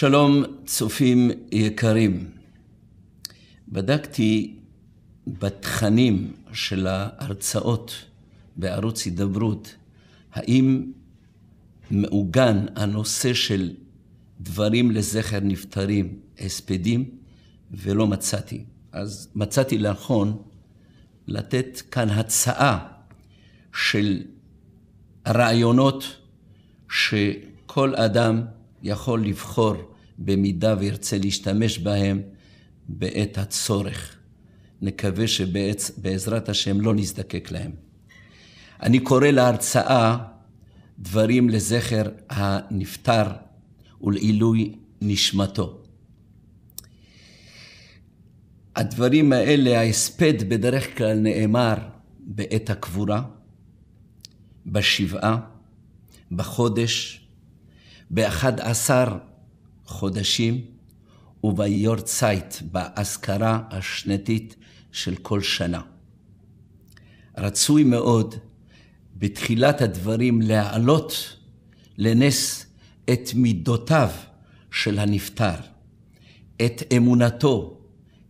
שלום, צופים יקרים. בדקתי בתכנים של ההרצאות בערוץ הידברות, האם מעוגן הנושא של דברים לזכר נפטרים, הספדים, ולא מצאתי. אז מצאתי לנכון לתת כאן הצעה של רעיונות שכל אדם יכול לבחור במידה וירצה להשתמש בהם בעת הצורך. נקווה שבעזרת השם לא נזדקק להם. אני קורא להרצאה דברים לזכר הנפטר ולעילוי נשמתו. הדברים האלה, ההספד בדרך כלל נאמר בעת הקבורה, בשבעה, בחודש, באחד עשר חודשים, וביורצייט, באזכרה השנתית של כל שנה. רצוי מאוד בתחילת הדברים להעלות לנס את מידותיו של הנפטר, את אמונתו,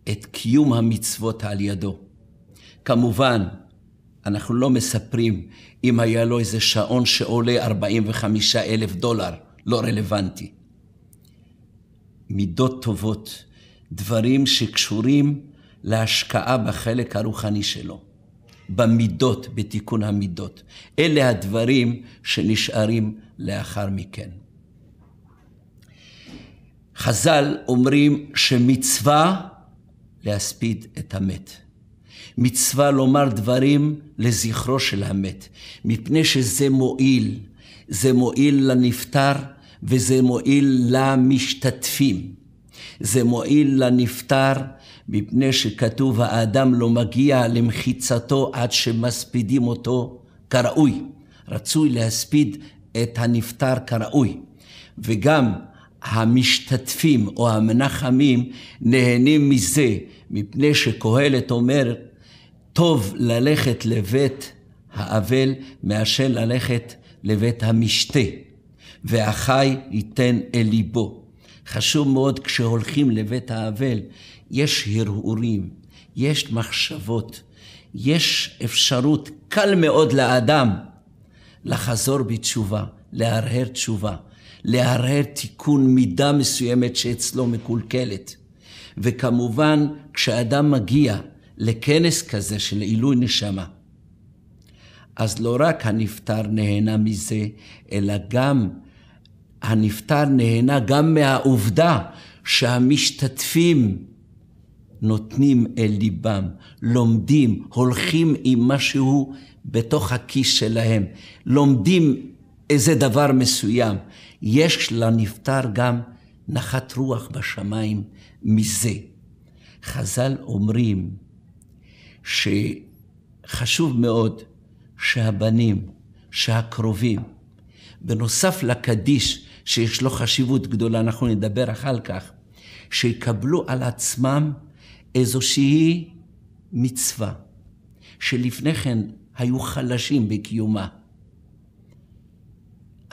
את קיום המצוות על ידו. כמובן, אנחנו לא מספרים אם היה לו איזה שעון שעולה 45 אלף דולר, לא רלוונטי. מידות טובות, דברים שקשורים להשקעה בחלק הרוחני שלו, במידות, בתיקון המידות. אלה הדברים שנשארים לאחר מכן. חז"ל אומרים שמצווה להספיד את המת. מצווה לומר דברים לזכרו של המת, מפני שזה מועיל. זה מועיל לנפטר, וזה מועיל למשתתפים. זה מועיל לנפטר, מפני שכתוב האדם לא מגיע למחיצתו עד שמספידים אותו כראוי. רצוי להספיד את הנפטר כראוי. וגם המשתתפים או המנחמים נהנים מזה, מפני שקהלת אומר, טוב ללכת לבית האבל מאשר ללכת לבית המשתה. והחי ייתן אל ליבו. חשוב מאוד כשהולכים לבית האבל, יש הרהורים, יש מחשבות, יש אפשרות, קל מאוד לאדם לחזור בתשובה, להרהר תשובה, להרהר תיקון מידה מסוימת שאצלו מקולקלת. וכמובן, כשאדם מגיע לכנס כזה של עילוי נשמה, אז לא רק הנפטר נהנה מזה, אלא גם הנפטר נהנה גם מהעובדה שהמשתתפים נותנים אל ליבם, לומדים, הולכים עם משהו בתוך הכיס שלהם, לומדים איזה דבר מסוים. יש לנפטר גם נחת רוח בשמיים מזה. חז"ל אומרים שחשוב מאוד שהבנים, שהקרובים, בנוסף לקדיש שיש לו חשיבות גדולה, אנחנו נדבר אחר כך, שיקבלו על עצמם איזושהי מצווה, שלפני כן היו חלשים בקיומה.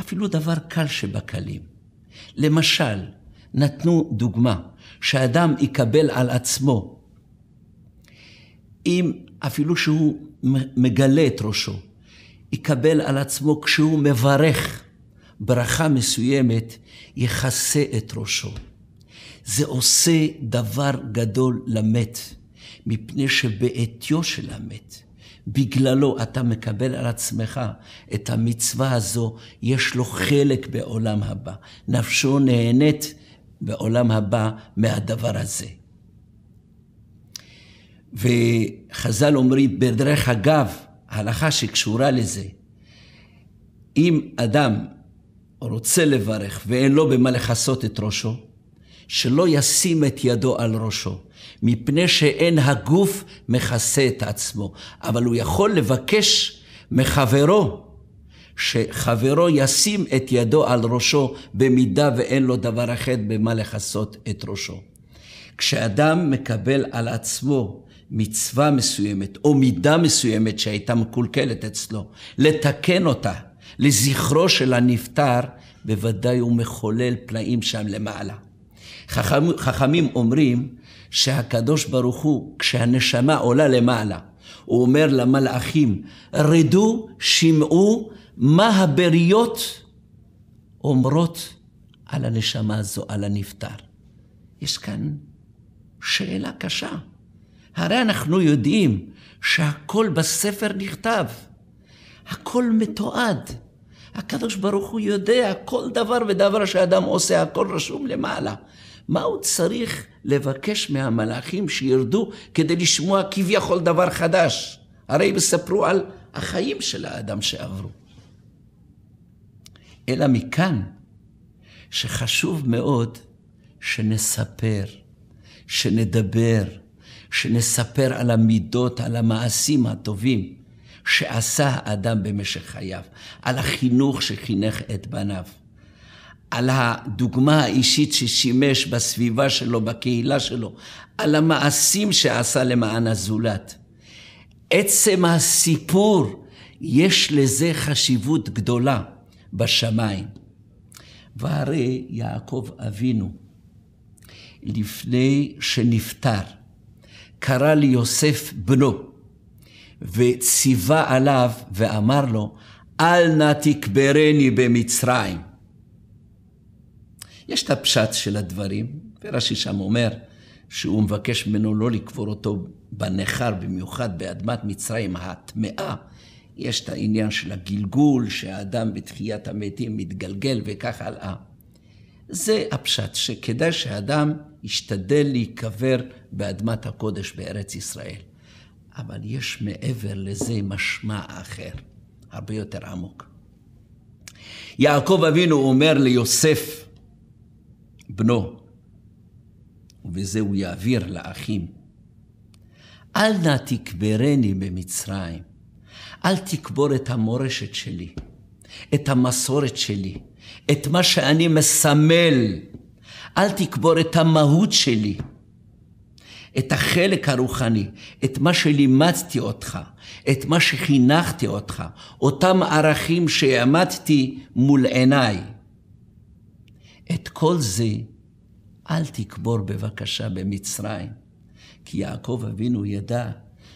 אפילו דבר קל שבקלים. למשל, נתנו דוגמה, שאדם יקבל על עצמו, אם אפילו שהוא מגלה את ראשו, יקבל על עצמו כשהוא מברך ברכה מסוימת, יכסה את ראשו. זה עושה דבר גדול למת, מפני שבעטיו של המת, בגללו אתה מקבל על עצמך את המצווה הזו, יש לו חלק בעולם הבא. נפשו נהנית בעולם הבא מהדבר הזה. וחז"ל אומרים, בדרך אגב, הלכה שקשורה לזה, אם אדם רוצה לברך ואין לו במה לכסות את ראשו, שלא ישים את ידו על ראשו, מפני שאין הגוף מכסה את עצמו, אבל הוא יכול לבקש מחברו, שחברו ישים את ידו על ראשו, במידה ואין לו דבר אחר במה לכסות את ראשו. כשאדם מקבל על עצמו מצווה מסוימת או מידה מסוימת שהייתה מקולקלת אצלו, לתקן אותה לזכרו של הנפטר, בוודאי הוא מחולל פלאים שם למעלה. חכמים, חכמים אומרים שהקדוש ברוך הוא, כשהנשמה עולה למעלה, הוא אומר למלאכים, רדו, שמעו מה הבריות אומרות על הנשמה הזו, על הנפטר. יש כאן שאלה קשה. הרי אנחנו יודעים שהכל בספר נכתב. הכל מתועד. הקדוש ברוך הוא יודע כל דבר ודבר שאדם עושה, הכל רשום למעלה. מה הוא צריך לבקש מהמלאכים שירדו כדי לשמוע כביכול דבר חדש? הרי הם יספרו על החיים של האדם שעברו. אלא מכאן שחשוב מאוד שנספר, שנדבר, שנספר על המידות, על המעשים הטובים. שעשה האדם במשך חייו, על החינוך שחינך את בניו, על הדוגמה האישית ששימש בסביבה שלו, בקהילה שלו, על המעשים שעשה למען הזולת. עצם הסיפור, יש לזה חשיבות גדולה בשמיים. והרי יעקב אבינו, לפני שנפטר, קרא ליוסף בנו. וציווה עליו ואמר לו, אל נא תקברני במצרים. יש את הפשט של הדברים, ורש"י שם אומר שהוא מבקש ממנו לא לקבור אותו בנכר, במיוחד באדמת מצרים הטמאה. יש את העניין של הגלגול, שהאדם בתחיית המתים מתגלגל וכך הלאה. זה הפשט, שכדאי שאדם ישתדל להיקבר באדמת הקודש בארץ ישראל. אבל יש מעבר לזה משמע אחר, הרבה יותר עמוק. יעקב אבינו אומר ליוסף, בנו, ובזה הוא יעביר לאחים, אל נא תקברני במצרים, אל תקבור את המורשת שלי, את המסורת שלי, את מה שאני מסמל, אל תקבור את המהות שלי. את החלק הרוחני, את מה שלימדתי אותך, את מה שחינכתי אותך, אותם ערכים שהעמדתי מול עיניי. את כל זה אל תקבור בבקשה במצרים, כי יעקב אבינו ידע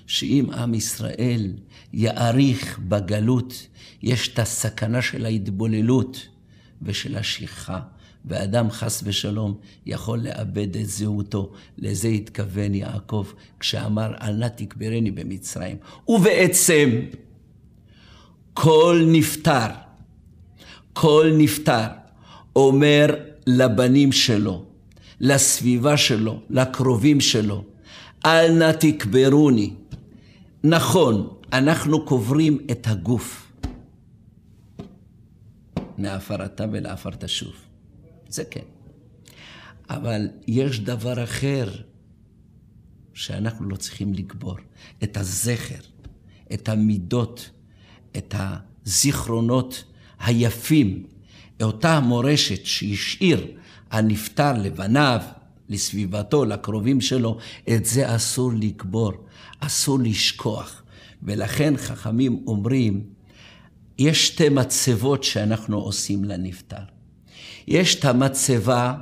שאם עם ישראל יאריך בגלות, יש את הסכנה של ההתבוללות ושל השכחה. ואדם חס ושלום יכול לאבד את זהותו. לזה התכוון יעקב כשאמר, אל נא תקברני במצרים. ובעצם, כל נפטר, כל נפטר, אומר לבנים שלו, לסביבה שלו, לקרובים שלו, אל נא תקברוני. נכון, אנחנו קוברים את הגוף. מעפרתה ולעפרת שוב. זה כן. אבל יש דבר אחר שאנחנו לא צריכים לגבור, את הזכר, את המידות, את הזיכרונות היפים, אותה מורשת שהשאיר הנפטר לבניו, לסביבתו, לקרובים שלו, את זה אסור לגבור, אסור לשכוח. ולכן חכמים אומרים, יש שתי מצבות שאנחנו עושים לנפטר. יש את המצבה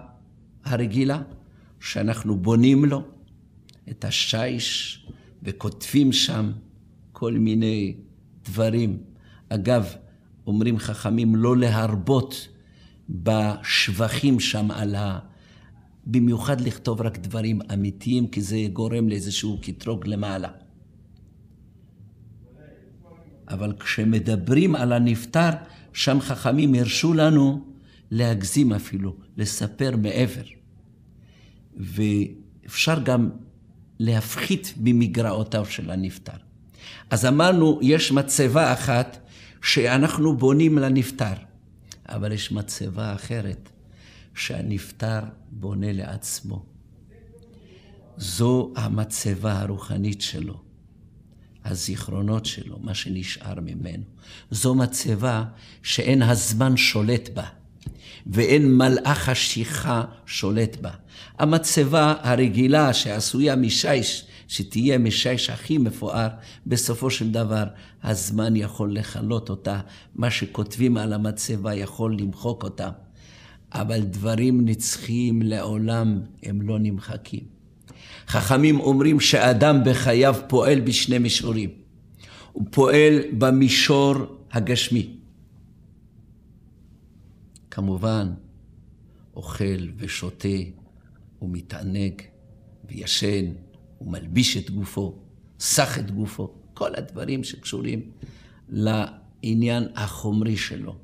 הרגילה, שאנחנו בונים לו את השיש וכותבים שם כל מיני דברים. אגב, אומרים חכמים לא להרבות בשבחים שם על ה... במיוחד לכתוב רק דברים אמיתיים, כי זה גורם לאיזשהו קטרוג למעלה. אבל כשמדברים על הנפטר, שם חכמים הרשו לנו להגזים אפילו, לספר מעבר. ואפשר גם להפחית ממגרעותיו של הנפטר. אז אמרנו, יש מצבה אחת שאנחנו בונים לנפטר, אבל יש מצבה אחרת שהנפטר בונה לעצמו. זו המצבה הרוחנית שלו, הזיכרונות שלו, מה שנשאר ממנו. זו מצבה שאין הזמן שולט בה. ואין מלאך השיחה שולט בה. המצבה הרגילה שעשויה משיש, שתהיה משיש הכי מפואר, בסופו של דבר הזמן יכול לכלות אותה, מה שכותבים על המצבה יכול למחוק אותה. אבל דברים נצחיים לעולם הם לא נמחקים. חכמים אומרים שאדם בחייו פועל בשני מישורים. הוא פועל במישור הגשמי. כמובן, אוכל ושותה ומתענג וישן ומלביש את גופו, סח את גופו, כל הדברים שקשורים לעניין החומרי שלו.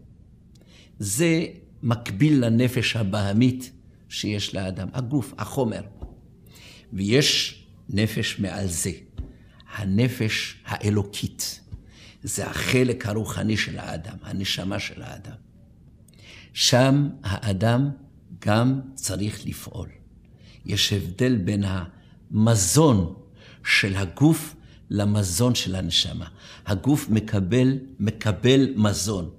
זה מקביל לנפש הבהמית שיש לאדם, הגוף, החומר. ויש נפש מעל זה, הנפש האלוקית. זה החלק הרוחני של האדם, הנשמה של האדם. שם האדם גם צריך לפעול. יש הבדל בין המזון של הגוף למזון של הנשמה. הגוף מקבל, מקבל מזון.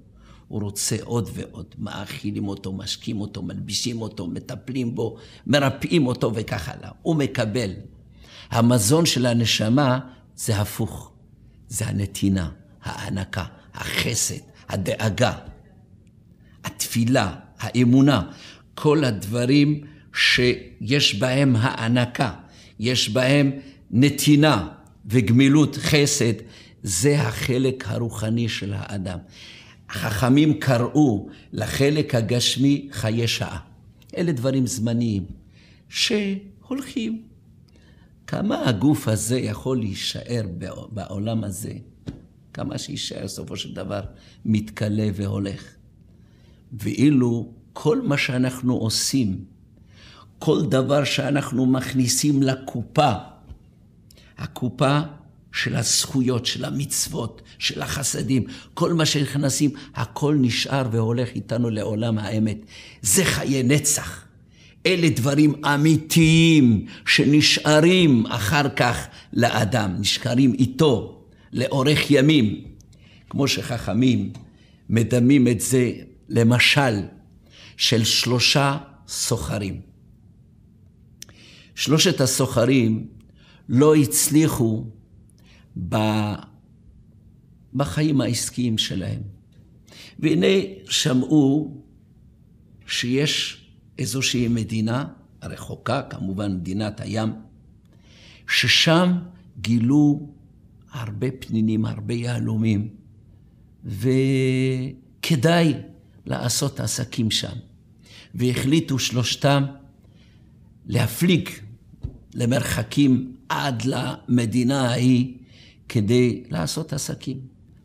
הוא רוצה עוד ועוד. מאכילים אותו, משקים אותו, מלבישים אותו, מטפלים בו, מרפאים אותו וכך הלאה. הוא מקבל. המזון של הנשמה זה הפוך. זה הנתינה, ההנקה, החסד, הדאגה. התפילה, האמונה, כל הדברים שיש בהם הענקה, יש בהם נתינה וגמילות חסד, זה החלק הרוחני של האדם. החכמים קראו לחלק הגשמי חיי שעה. אלה דברים זמניים שהולכים. כמה הגוף הזה יכול להישאר בעולם הזה? כמה שיישאר, סופו של דבר, מתכלה והולך. ואילו כל מה שאנחנו עושים, כל דבר שאנחנו מכניסים לקופה, הקופה של הזכויות, של המצוות, של החסדים, כל מה שנכנסים, הכל נשאר והולך איתנו לעולם האמת. זה חיי נצח. אלה דברים אמיתיים שנשארים אחר כך לאדם, נשארים איתו לאורך ימים. כמו שחכמים מדמים את זה למשל של שלושה סוחרים. שלושת הסוחרים לא הצליחו בחיים העסקיים שלהם. והנה שמעו שיש איזושהי מדינה, רחוקה כמובן מדינת הים, ששם גילו הרבה פנינים, הרבה יהלומים, וכדאי לעשות עסקים שם. והחליטו שלושתם להפליג למרחקים עד למדינה ההיא כדי לעשות עסקים,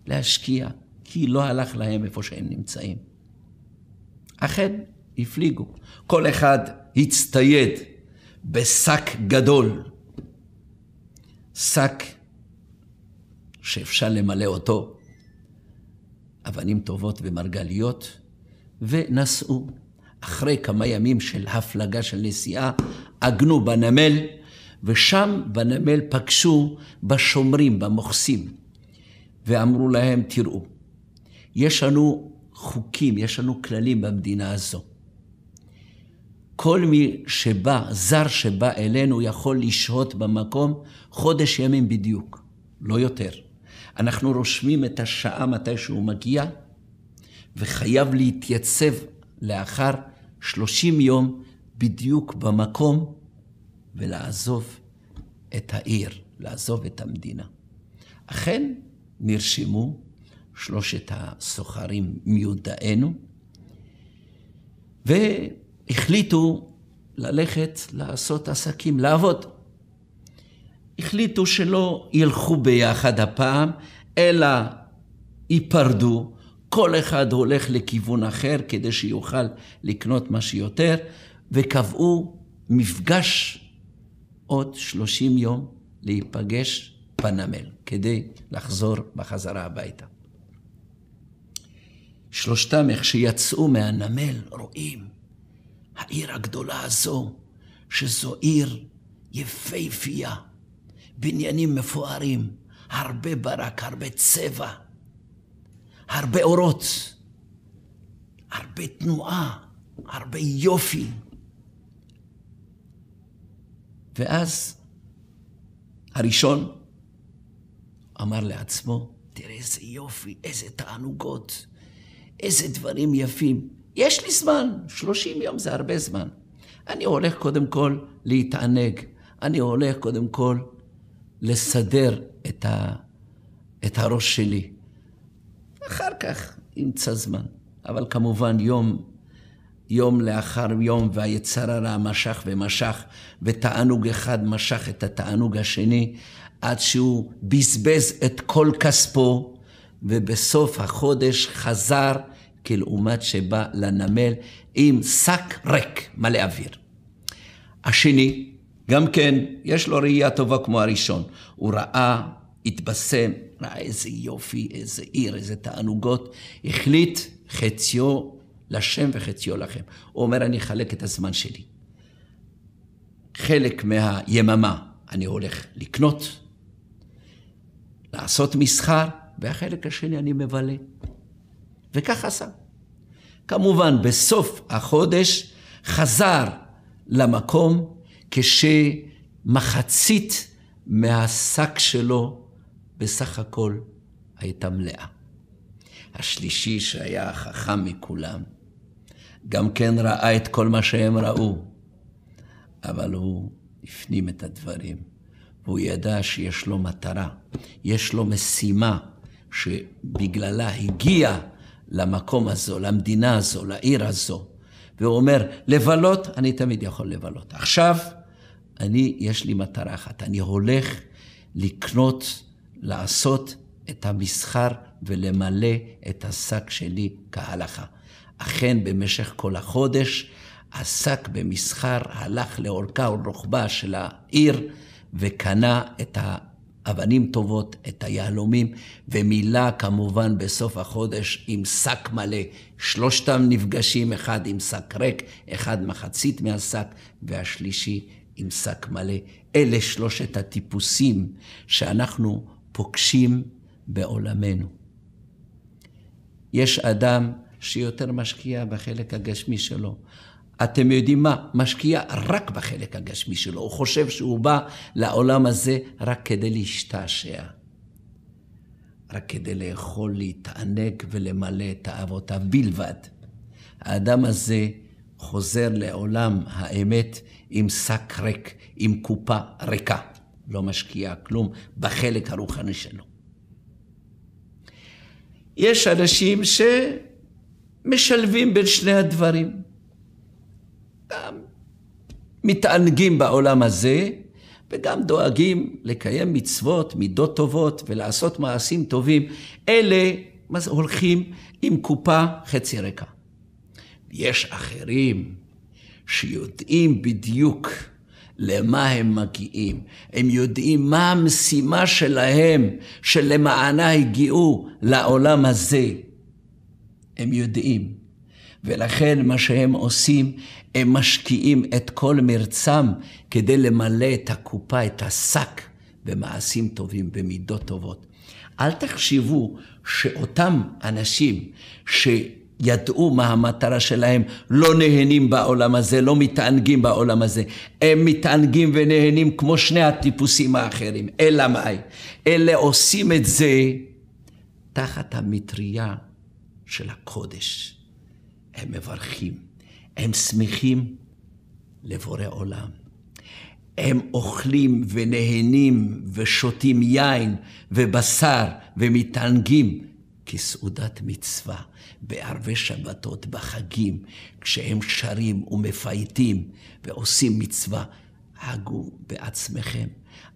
להשקיע, כי לא הלך להם איפה שהם נמצאים. אכן, הפליגו. כל אחד הצטייד בשק גדול, שק שאפשר למלא אותו אבנים טובות ומרגליות, ונסעו. אחרי כמה ימים של הפלגה של נסיעה, עגנו בנמל, ושם בנמל פגשו בשומרים, במוכסים, ואמרו להם, תראו, יש לנו חוקים, יש לנו כללים במדינה הזו. כל מי שבא, זר שבא אלינו, יכול לשהות במקום חודש ימים בדיוק, לא יותר. אנחנו רושמים את השעה מתי שהוא מגיע, וחייב להתייצב לאחר 30 יום בדיוק במקום ולעזוב את העיר, לעזוב את המדינה. אכן נרשמו שלושת הסוחרים מיודענו, והחליטו ללכת לעשות עסקים, לעבוד. החליטו שלא ילכו ביחד הפעם, אלא ייפרדו, כל אחד הולך לכיוון אחר כדי שיוכל לקנות מה שיותר, וקבעו מפגש עוד 30 יום להיפגש בנמל, כדי לחזור בחזרה הביתה. שלושתם, איך שיצאו מהנמל, רואים, העיר הגדולה הזו, שזו עיר יפהפייה, בניינים מפוארים, הרבה ברק, הרבה צבע, הרבה אורות, הרבה תנועה, הרבה יופי. ואז הראשון אמר לעצמו, תראה איזה יופי, איזה תענוגות, איזה דברים יפים. יש לי זמן, 30 יום זה הרבה זמן. אני הולך קודם כל להתענג, אני הולך קודם כל לסדר את, ה, את הראש שלי. אחר כך ימצא זמן. אבל כמובן יום, יום לאחר יום, והיצר הרע משך ומשך, ותענוג אחד משך את התענוג השני, עד שהוא בזבז את כל כספו, ובסוף החודש חזר כלעומת שבא לנמל עם שק ריק, מלא אוויר. השני, גם כן, יש לו ראייה טובה כמו הראשון. הוא ראה התבשם, איזה יופי, איזה עיר, איזה תענוגות. החליט חציו לשם וחציו לכם. הוא אומר, אני אחלק את הזמן שלי. חלק מהיממה אני הולך לקנות, לעשות מסחר, והחלק השני אני מבלה. וכך עשה. כמובן, בסוף החודש חזר למקום כשמחצית מהשק שלו בסך הכל הייתה מלאה. השלישי, שהיה החכם מכולם, גם כן ראה את כל מה שהם ראו, אבל הוא הפנים את הדברים, והוא ידע שיש לו מטרה, יש לו משימה שבגללה הגיע למקום הזו, למדינה הזו, לעיר הזו, והוא אומר, לבלות, אני תמיד יכול לבלות. עכשיו, אני, יש לי מטרה אחת, אני הולך לקנות לעשות את המסחר ולמלא את השק שלי כהלכה. אכן, במשך כל החודש עסק במסחר, הלך לאורכה ולרוחבה של העיר וקנה את האבנים טובות, את היהלומים, ומילא כמובן בסוף החודש עם שק מלא. שלושתם נפגשים, אחד עם שק ריק, אחד מחצית מהשק, והשלישי עם שק מלא. אלה שלושת הטיפוסים שאנחנו פוגשים בעולמנו. יש אדם שיותר משקיע בחלק הגשמי שלו. אתם יודעים מה? משקיע רק בחלק הגשמי שלו. הוא חושב שהוא בא לעולם הזה רק כדי להשתעשע. רק כדי לאכול, להתענג ולמלא את תאוותיו בלבד. האדם הזה חוזר לעולם האמת עם שק ריק, עם קופה ריקה. לא משקיע כלום בחלק הרוחני שלו. יש אנשים שמשלבים בין שני הדברים. גם מתענגים בעולם הזה, וגם דואגים לקיים מצוות, מידות טובות ולעשות מעשים טובים. אלה הולכים עם קופה חצי ריקה. יש אחרים שיודעים בדיוק למה הם מגיעים. הם יודעים מה המשימה שלהם, שלמענה הגיעו לעולם הזה. הם יודעים. ולכן מה שהם עושים, הם משקיעים את כל מרצם כדי למלא את הקופה, את השק, במעשים טובים, במידות טובות. אל תחשבו שאותם אנשים ש... ידעו מה המטרה שלהם, לא נהנים בעולם הזה, לא מתענגים בעולם הזה. הם מתענגים ונהנים כמו שני הטיפוסים האחרים. אלא מאי? אלה עושים את זה תחת המטריה של הקודש. הם מברכים, הם שמחים לבורא עולם. הם אוכלים ונהנים ושותים יין ובשר ומתענגים כסעודת מצווה, בערבי שבתות, בחגים, כשהם שרים ומפייטים ועושים מצווה, הגו בעצמכם.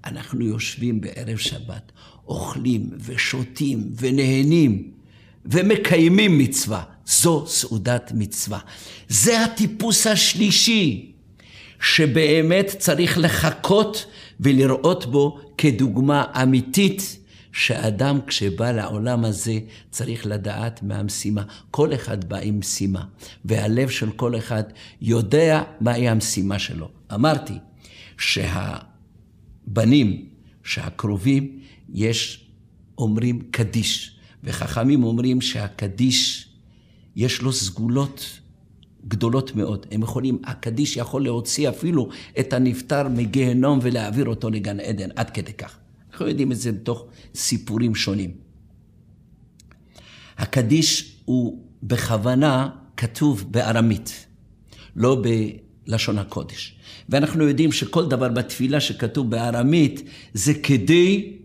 אנחנו יושבים בערב שבת, אוכלים ושותים ונהנים ומקיימים מצווה. זו סעודת מצווה. זה הטיפוס השלישי שבאמת צריך לחכות ולראות בו כדוגמה אמיתית שאדם כשבא לעולם הזה צריך לדעת מהמשימה. כל אחד בא עם משימה, והלב של כל אחד יודע מהי המשימה שלו. אמרתי שהבנים, שהקרובים, יש, אומרים קדיש, וחכמים אומרים שהקדיש, יש לו סגולות גדולות מאוד. הם יכולים, הקדיש יכול להוציא אפילו את הנפטר מגיהנום ולהעביר אותו לגן עדן, עד כדי כך. אנחנו יודעים את זה בתוך סיפורים שונים. הקדיש הוא בכוונה כתוב בארמית, לא בלשון הקודש. ואנחנו יודעים שכל דבר בתפילה שכתוב בארמית זה כדי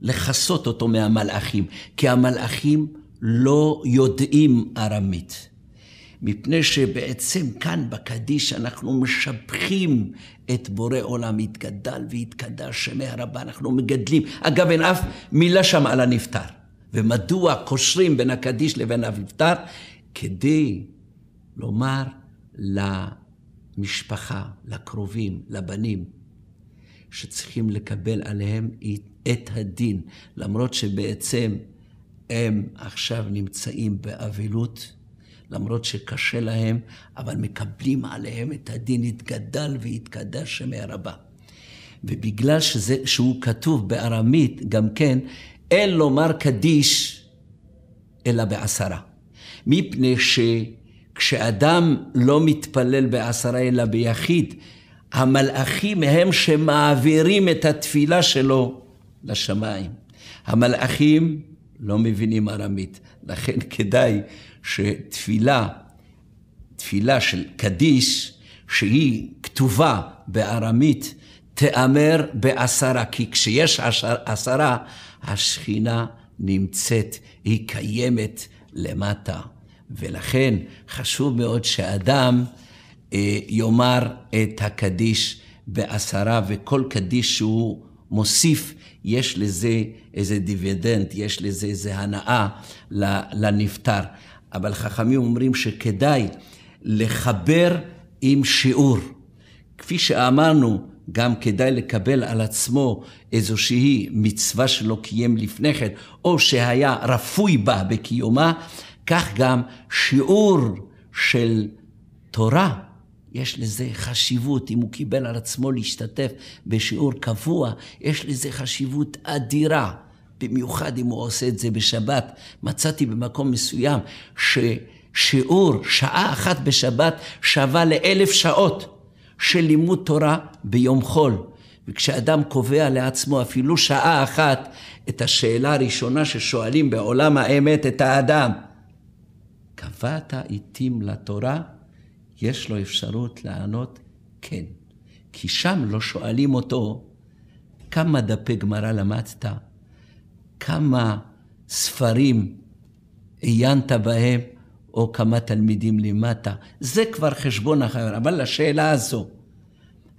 לכסות אותו מהמלאכים, כי המלאכים לא יודעים ארמית. מפני שבעצם כאן בקדיש אנחנו משבחים את בורא עולם, התגדל והתקדש שמי הרבה אנחנו מגדלים. אגב, אין אף מילה שם על הנפטר. ומדוע קושרים בין הקדיש לבין הנפטר? כדי לומר למשפחה, לקרובים, לבנים, שצריכים לקבל עליהם את הדין, למרות שבעצם הם עכשיו נמצאים באבלות. למרות שקשה להם, אבל מקבלים עליהם את הדין, התגדל והתקדש שמערבה. ובגלל שזה, שהוא כתוב בארמית גם כן, אין לומר קדיש אלא בעשרה. מפני שכשאדם לא מתפלל בעשרה אלא ביחיד, המלאכים הם שמעבירים את התפילה שלו לשמיים. המלאכים לא מבינים ארמית. לכן כדאי שתפילה, תפילה של קדיש, שהיא כתובה בארמית, תיאמר בעשרה, כי כשיש עשרה, השכינה נמצאת, היא קיימת למטה. ולכן חשוב מאוד שאדם אה, יאמר את הקדיש בעשרה, וכל קדיש שהוא מוסיף יש לזה איזה דיווידנד, יש לזה איזה הנאה לנפטר. אבל חכמים אומרים שכדאי לחבר עם שיעור. כפי שאמרנו, גם כדאי לקבל על עצמו איזושהי מצווה שלא קיים לפני כן, או שהיה רפוי בה בקיומה, כך גם שיעור של תורה יש לזה חשיבות, אם הוא קיבל על עצמו להשתתף בשיעור קבוע, יש לזה חשיבות אדירה, במיוחד אם הוא עושה את זה בשבת. מצאתי במקום מסוים ששיעור, שעה אחת בשבת, שווה לאלף שעות של לימוד תורה ביום חול. וכשאדם קובע לעצמו אפילו שעה אחת את השאלה הראשונה ששואלים בעולם האמת את האדם, קבעת עיתים לתורה? יש לו אפשרות לענות כן. כי שם לא שואלים אותו כמה דפי גמרא למדת, כמה ספרים עיינת בהם, או כמה תלמידים לימדת. זה כבר חשבון אחר. אבל לשאלה הזו,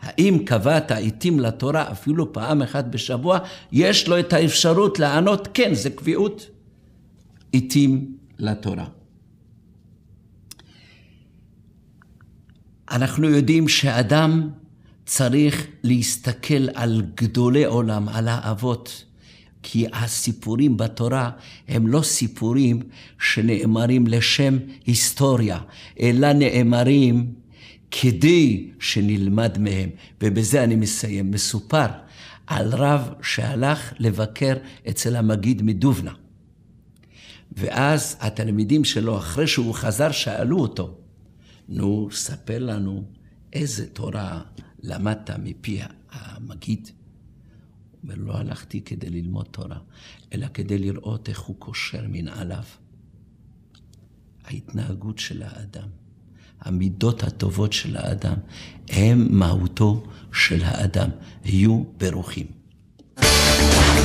האם קבעת עיתים לתורה אפילו פעם אחת בשבוע, יש לו את האפשרות לענות כן, זה קביעות עיתים לתורה. אנחנו יודעים שאדם צריך להסתכל על גדולי עולם, על האבות, כי הסיפורים בתורה הם לא סיפורים שנאמרים לשם היסטוריה, אלא נאמרים כדי שנלמד מהם. ובזה אני מסיים. מסופר על רב שהלך לבקר אצל המגיד מדובנה. ואז התלמידים שלו, אחרי שהוא חזר, שאלו אותו, נו, ספר לנו איזה תורה למדת מפי המגיד. אומר, לא הלכתי כדי ללמוד תורה, אלא כדי לראות איך הוא קושר מנעליו. ההתנהגות של האדם, המידות הטובות של האדם, הם מהותו של האדם. היו ברוכים. thank you